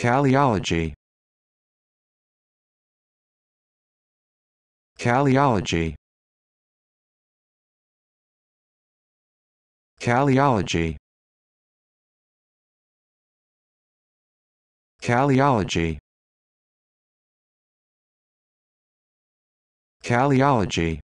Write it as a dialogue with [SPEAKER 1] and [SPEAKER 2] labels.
[SPEAKER 1] Kaliology Kaliology Kaliology Kaliology Kaliology